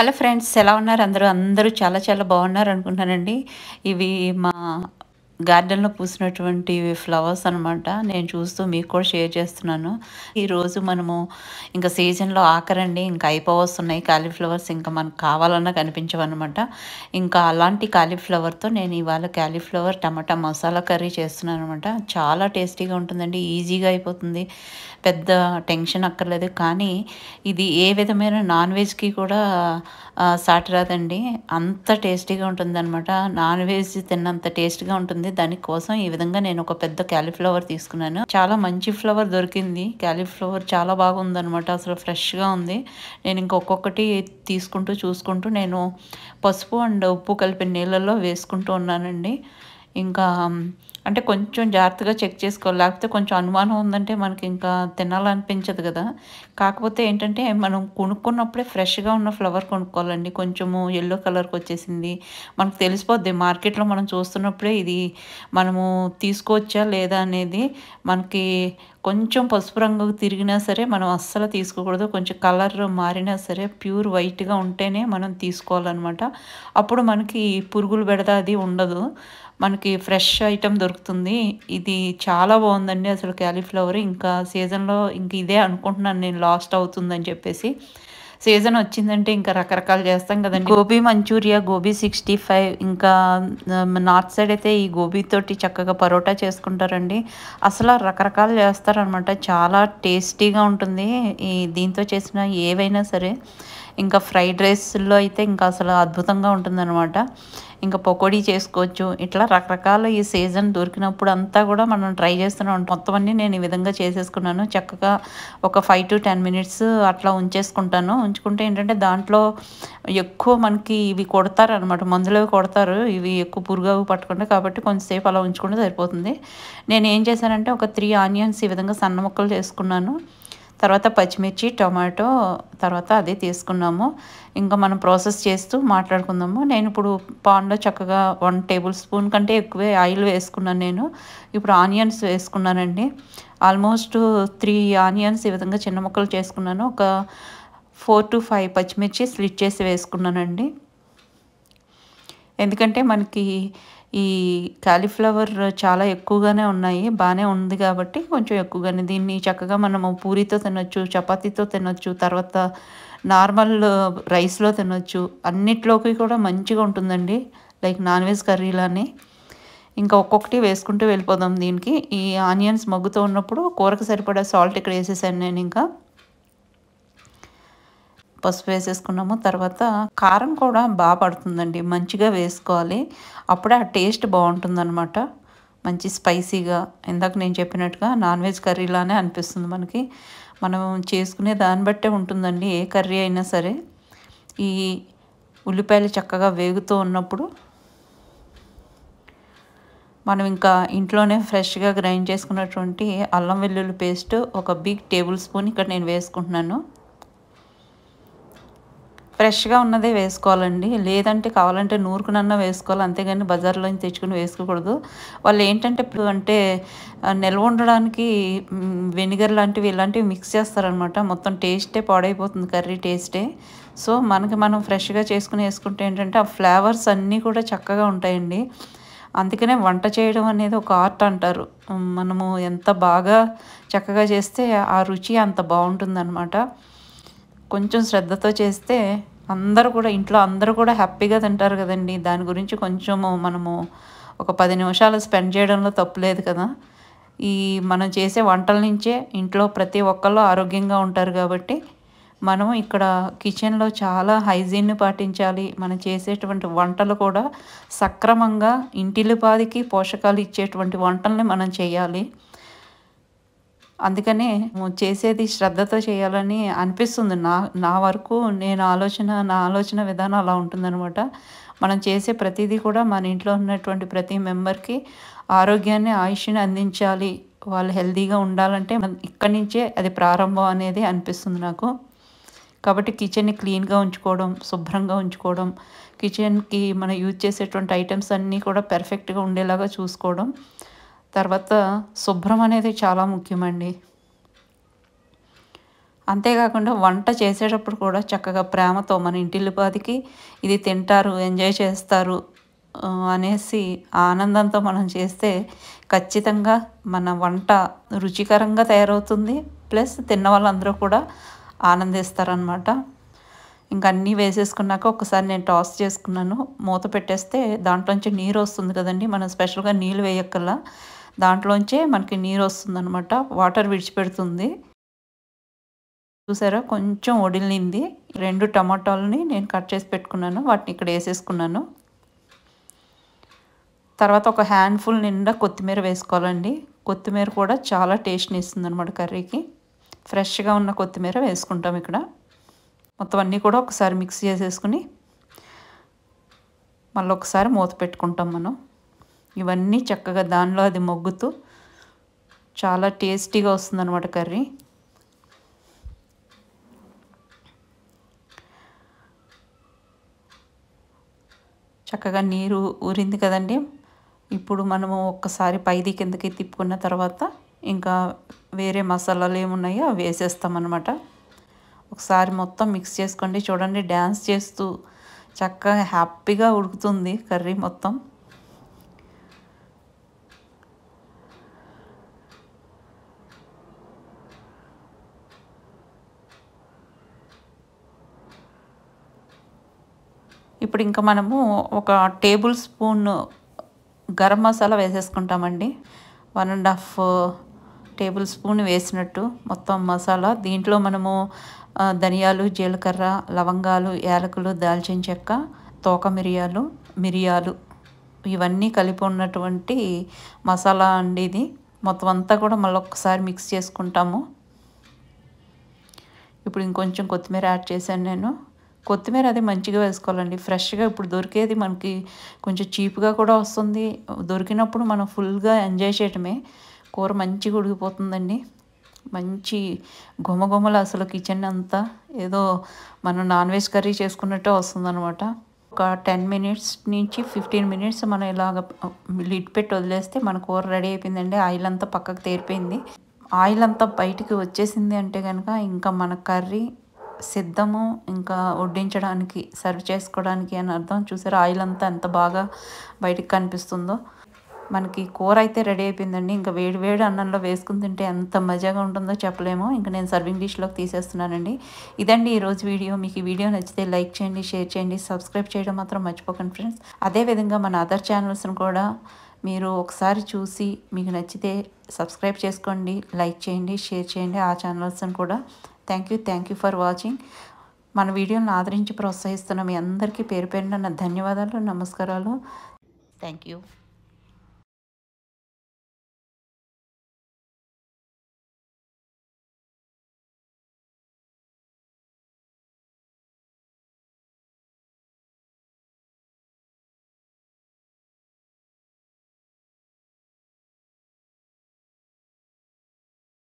hello friends ఎలా ఉన్నారు అందరూ అందరూ చాలా చాలా బాగున్నారు అనుకుంటున్నానండి ఇవి మా గార్డెన్లో పూసినటువంటి ఫ్లవర్స్ అనమాట నేను చూస్తూ మీకు కూడా షేర్ చేస్తున్నాను ఈరోజు మనము ఇంకా సీజన్లో ఆఖరండి ఇంకా ఉన్నాయి కాలీఫ్లవర్స్ ఇంకా మనకు కావాలన్నా కనిపించవన్నమాట ఇంకా అలాంటి కాలీఫ్లవర్తో నేను ఇవాళ కాలీఫ్లవర్ టమాటా మసాలా కర్రీ చేస్తున్నాను అనమాట చాలా టేస్టీగా ఉంటుందండి ఈజీగా అయిపోతుంది పెద్ద టెన్షన్ అక్కర్లేదు కానీ ఇది ఏ విధమైన నాన్ వెజ్కి కూడా సాటి రాదండి అంత టేస్టీగా అనమాట నాన్ వెజ్ తిన్నంత టేస్ట్గా ఉంటుంది వచ్చింది దానికోసం ఈ విధంగా నేను ఒక పెద్ద క్యాలీఫ్లవర్ తీసుకున్నాను చాలా మంచి ఫ్లవర్ దొరికింది క్యాలీఫ్లవర్ చాలా బాగుంది అనమాట అసలు ఫ్రెష్గా ఉంది నేను ఇంకొక్కొక్కటి తీసుకుంటూ చూసుకుంటూ నేను పసుపు అండ్ ఉప్పు కలిపిన నీళ్ళల్లో వేసుకుంటూ ఉన్నానండి ఇంకా అంటే కొంచెం జాగ్రత్తగా చెక్ చేసుకోవాలి లేకపోతే కొంచెం అనుమానం ఉందంటే మనకి ఇంకా తినాలనిపించదు కదా కాకపోతే ఏంటంటే మనం కొనుక్కున్నప్పుడే ఫ్రెష్గా ఉన్న ఫ్లవర్ కొనుక్కోవాలండి కొంచెము ఎల్లో కలర్కి వచ్చేసింది మనకు తెలిసిపోద్ది మార్కెట్లో మనం చూస్తున్నప్పుడే ఇది మనము తీసుకోవచ్చా లేదా అనేది మనకి కొంచెం పసుపు రంగుకు తిరిగినా సరే మనం అస్సలు తీసుకోకూడదు కొంచెం కలర్ మారినా సరే ప్యూర్ వైట్గా ఉంటేనే మనం తీసుకోవాలన్నమాట అప్పుడు మనకి పురుగులు పెడతా అది ఉండదు మనకి ఫ్రెష్ ఐటెం దొరుకుతుంది ఇది చాలా బాగుందండి అసలు క్యాలీఫ్లవర్ ఇంకా సీజన్లో ఇంక ఇదే అనుకుంటున్నాను నేను లాస్ట్ అవుతుందని చెప్పేసి సీజన్ వచ్చిందంటే ఇంకా రకరకాలు చేస్తాం కదండి gobi Manchuria gobi sixty five ఇంకా నార్త్ సైడ్ అయితే ఈ గోబీతోటి చక్కగా పరోటా చేసుకుంటారండి అసలు రకరకాలు చేస్తారనమాట చాలా టేస్టీగా ఉంటుంది ఈ దీంతో చేసిన ఏవైనా సరే ఇంకా ఫ్రైడ్ రైస్లో అయితే ఇంకా అసలు అద్భుతంగా ఉంటుందన్నమాట ఇంకా పకోడీ చేసుకోవచ్చు ఇట్లా రకరకాల ఈ సీజన్ దొరికినప్పుడు అంతా కూడా మనం ట్రై చేస్తూనే ఉంటాం మొత్తం అన్నీ నేను ఈ విధంగా చేసేసుకున్నాను చక్కగా ఒక ఫైవ్ టు టెన్ మినిట్స్ అట్లా ఉంచేసుకుంటాను ఉంచుకుంటే ఏంటంటే దాంట్లో ఎక్కువ మనకి ఇవి కొడతారు అనమాట మందులు కొడతారు ఇవి ఎక్కువ పురుగు పట్టుకుంటాయి కాబట్టి కొంచెంసేపు అలా ఉంచుకుంటే సరిపోతుంది నేను ఏం చేశానంటే ఒక త్రీ ఆనియన్స్ ఈ విధంగా సన్న ముక్కలు చేసుకున్నాను తర్వాత పచ్చిమిర్చి టమాటో తర్వాత అదే తీసుకున్నాము ఇంకా మనం ప్రాసెస్ చేస్తూ మాట్లాడుకుందాము నేను ఇప్పుడు పాన్లో చక్కగా వన్ టేబుల్ స్పూన్ కంటే ఎక్కువే ఆయిల్ వేసుకున్నాను నేను ఇప్పుడు ఆనియన్స్ వేసుకున్నానండి ఆల్మోస్ట్ త్రీ ఆనియన్స్ ఈ విధంగా చిన్న ముక్కలు చేసుకున్నాను ఒక ఫోర్ టు ఫైవ్ పచ్చిమిర్చి స్లిట్ చేసి వేసుకున్నానండి ఎందుకంటే మనకి ఈ కాలీఫ్లవర్ చాలా ఎక్కువగానే ఉన్నాయి బాగానే ఉంది కాబట్టి కొంచెం ఎక్కువగానే దీన్ని చక్కగా మనము పూరితో తినొచ్చు చపాతీతో తినొచ్చు తర్వాత నార్మల్ రైస్లో తినొచ్చు అన్నిట్లోకి కూడా మంచిగా ఉంటుందండి లైక్ నాన్ వెజ్ కర్రీలని ఇంకా ఒక్కొక్కటి వేసుకుంటూ వెళ్ళిపోదాం దీనికి ఈ ఆనియన్స్ మగ్గుతూ ఉన్నప్పుడు కూరకు సరిపడా సాల్ట్ ఇక్కడ వేసేసాను నేను ఇంకా పసుపు వేసేసుకున్నాము తర్వాత కారం కూడా బాగా పడుతుందండి మంచిగా వేసుకోవాలి అప్పుడే ఆ టేస్ట్ అనమాట మంచి స్పైసీగా ఇందాక నేను చెప్పినట్టుగా నాన్ వెజ్ కర్రీలానే అనిపిస్తుంది మనకి మనం చేసుకునే దాన్ని బట్టే ఉంటుందండి ఏ కర్రీ అయినా సరే ఈ ఉల్లిపాయలు చక్కగా వేగుతూ ఉన్నప్పుడు మనం ఇంకా ఇంట్లోనే ఫ్రెష్గా గ్రైండ్ చేసుకున్నటువంటి అల్లం వెల్లుల్లి పేస్ట్ ఒక బిగ్ టేబుల్ స్పూన్ ఇక్కడ నేను వేసుకుంటున్నాను ఫ్రెష్గా ఉన్నదే వేసుకోవాలండి లేదంటే కావాలంటే నూరుకునన్నా వేసుకోవాలి అంతేగాని బజార్లో తెచ్చుకుని వేసుకోకూడదు వాళ్ళు ఏంటంటే ఇప్పుడు అంటే నిల్వ ఉండడానికి వెనిగర్ లాంటివి ఇలాంటివి మిక్స్ చేస్తారనమాట మొత్తం టేస్టే పాడైపోతుంది కర్రీ టేస్టే సో మనకి మనం ఫ్రెష్గా చేసుకుని వేసుకుంటే ఏంటంటే ఆ ఫ్లేవర్స్ అన్నీ కూడా చక్కగా ఉంటాయండి అందుకనే వంట చేయడం అనేది ఒక ఆర్ట్ అంటారు మనము ఎంత బాగా చక్కగా చేస్తే ఆ రుచి అంత బాగుంటుందన్నమాట కొంచెం శ్రద్ధతో చేస్తే అందరూ కూడా ఇంట్లో అందరూ కూడా హ్యాపీగా తింటారు కదండి దాని గురించి కొంచెము మనము ఒక పది నిమిషాలు స్పెండ్ చేయడంలో తప్పులేదు కదా ఈ మనం చేసే వంటల నుంచే ఇంట్లో ప్రతి ఒక్కళ్ళు ఆరోగ్యంగా ఉంటారు కాబట్టి మనం ఇక్కడ కిచెన్లో చాలా హైజీన్ని పాటించాలి మనం చేసేటువంటి వంటలు కూడా సక్రమంగా ఇంటిలిపాదికి పోషకాలు ఇచ్చేటువంటి వంటల్ని మనం చేయాలి అందుకనే చేసేది శ్రద్ధతో చేయాలని అనిపిస్తుంది నా నా వరకు నేను ఆలోచన నా ఆలోచన విధానం అలా ఉంటుందన్నమాట మనం చేసే ప్రతిదీ కూడా మన ఇంట్లో ఉన్నటువంటి ప్రతి మెంబర్కి ఆరోగ్యాన్ని ఆయుష్ని అందించాలి వాళ్ళు హెల్తీగా ఉండాలంటే మనం ఇక్కడి నుంచే అది ప్రారంభం అనేది అనిపిస్తుంది నాకు కాబట్టి కిచెన్ని క్లీన్గా ఉంచుకోవడం శుభ్రంగా ఉంచుకోవడం కిచెన్కి మనం యూజ్ చేసేటువంటి ఐటమ్స్ అన్నీ కూడా పెర్ఫెక్ట్గా ఉండేలాగా చూసుకోవడం తర్వాత శుభ్రం అనేది చాలా ముఖ్యమండి అంతేకాకుండా వంట చేసేటప్పుడు కూడా చక్కగా ప్రేమతో మన ఇంటిల్లిపాదికి ఇది తింటారు ఎంజాయ్ చేస్తారు అనేసి ఆనందంతో మనం చేస్తే ఖచ్చితంగా మన వంట రుచికరంగా తయారవుతుంది ప్లస్ తిన్న వాళ్ళందరూ కూడా ఆనందిస్తారనమాట ఇంకా అన్నీ వేసేసుకున్నాక ఒకసారి నేను టాస్ చేసుకున్నాను మూత పెట్టేస్తే దాంట్లోంచి నీరు వస్తుంది కదండి మనం స్పెషల్గా నీళ్ళు వేయక్కల్లా దాంట్లోంచే మనకి నీరు వస్తుందనమాట వాటర్ విడిచిపెడుతుంది చూసారా కొంచెం ఒడిలింది రెండు టమాటాలని నేను కట్ చేసి పెట్టుకున్నాను వాటిని ఇక్కడ వేసేసుకున్నాను తర్వాత ఒక హ్యాండ్ఫుల్ నిండా కొత్తిమీర వేసుకోవాలండి కొత్తిమీర కూడా చాలా టేస్ట్ని ఇస్తుంది అనమాట కర్రీకి ఫ్రెష్గా ఉన్న కొత్తిమీర వేసుకుంటాం ఇక్కడ మొత్తం అన్నీ కూడా ఒకసారి మిక్స్ చేసేసుకుని మళ్ళీ ఒకసారి మూత పెట్టుకుంటాం మనం ఇవన్నీ చక్కగా దానిలో అది మొగ్గుతూ చాలా టేస్టీగా వస్తుందన్నమాట కర్రీ చక్కగా నీరు ఊరింది కదండి ఇప్పుడు మనము ఒక్కసారి పైది కిందకి తిప్పుకున్న తర్వాత ఇంకా వేరే మసాలాలు ఏమున్నాయో అవి వేసేస్తామన్నమాట ఒకసారి మొత్తం మిక్స్ చేసుకోండి చూడండి డ్యాన్స్ చేస్తూ చక్కగా హ్యాపీగా ఉడుకుతుంది కర్రీ మొత్తం ఇప్పుడు ఇంకా మనము ఒక టేబుల్ స్పూన్ గరం మసాలా వేసేసుకుంటామండి one and half tablespoon వేసినట్టు మొత్తం మసాలా దీంట్లో మనము ధనియాలు జీలకర్ర లవంగాలు యాలకులు దాల్చిన చెక్క తోక మిరియాలు మిరియాలు ఇవన్నీ కలిపి ఉన్నటువంటి మసాలా అండి ఇది మొత్తం అంతా కూడా మళ్ళీ ఒక్కసారి మిక్స్ చేసుకుంటాము ఇప్పుడు ఇంకొంచెం కొత్తిమీర యాడ్ చేశాను నేను కొత్తిమీర అది మంచిగా వేసుకోవాలండి ఫ్రెష్గా ఇప్పుడు దొరికేది మనకి కొంచెం చీప్గా కూడా వస్తుంది దొరికినప్పుడు మనం ఫుల్గా ఎంజాయ్ చేయటమే కూర మంచిగా ఉడికిపోతుందండి మంచి గుమగుమలు అసలు కిచెన్ అంతా ఏదో మనం నాన్ వెజ్ కర్రీ చేసుకున్నట్టే వస్తుందన్నమాట ఒక టెన్ మినిట్స్ నుంచి ఫిఫ్టీన్ మినిట్స్ మనం ఇలాగ లిడ్ పెట్టి వదిలేస్తే మన కూర రెడీ అయిపోయిందండి ఆయిల్ అంతా పక్కకు తేరిపోయింది ఆయిల్ అంతా బయటికి వచ్చేసింది అంటే కనుక ఇంకా మన కర్రీ సిద్ధము ఇంకా వడ్డించడానికి సర్వ్ చేసుకోవడానికి అని అర్థం చూసారా ఆయిల్ అంతా ఎంత బాగా బయటికి కనిపిస్తుందో మనకి కూర అయితే రెడీ అయిపోయిందండి ఇంకా వేడి వేడి అన్నంలో వేసుకుని తింటే ఎంత మజాగా ఉంటుందో చెప్పలేము ఇంకా నేను సర్వింగ్ డిష్లోకి తీసేస్తున్నానండి ఇదండి ఈరోజు వీడియో మీకు ఈ వీడియో నచ్చితే లైక్ చేయండి షేర్ చేయండి సబ్స్క్రైబ్ చేయడం మాత్రం మర్చిపోకండి ఫ్రెండ్స్ అదేవిధంగా మన అదర్ ఛానల్స్ని కూడా మీరు ఒకసారి చూసి మీకు నచ్చితే సబ్స్క్రైబ్ చేసుకోండి లైక్ చేయండి షేర్ చేయండి ఆ ఛానల్స్ని కూడా thank you thank you for watching మన వీడియోను ఆదరించి ప్రోత్సహిస్తున్న మీ అందరికీ పేరు పేరున ధన్యవాదాలు నమస్కారాలు థ్యాంక్ యూ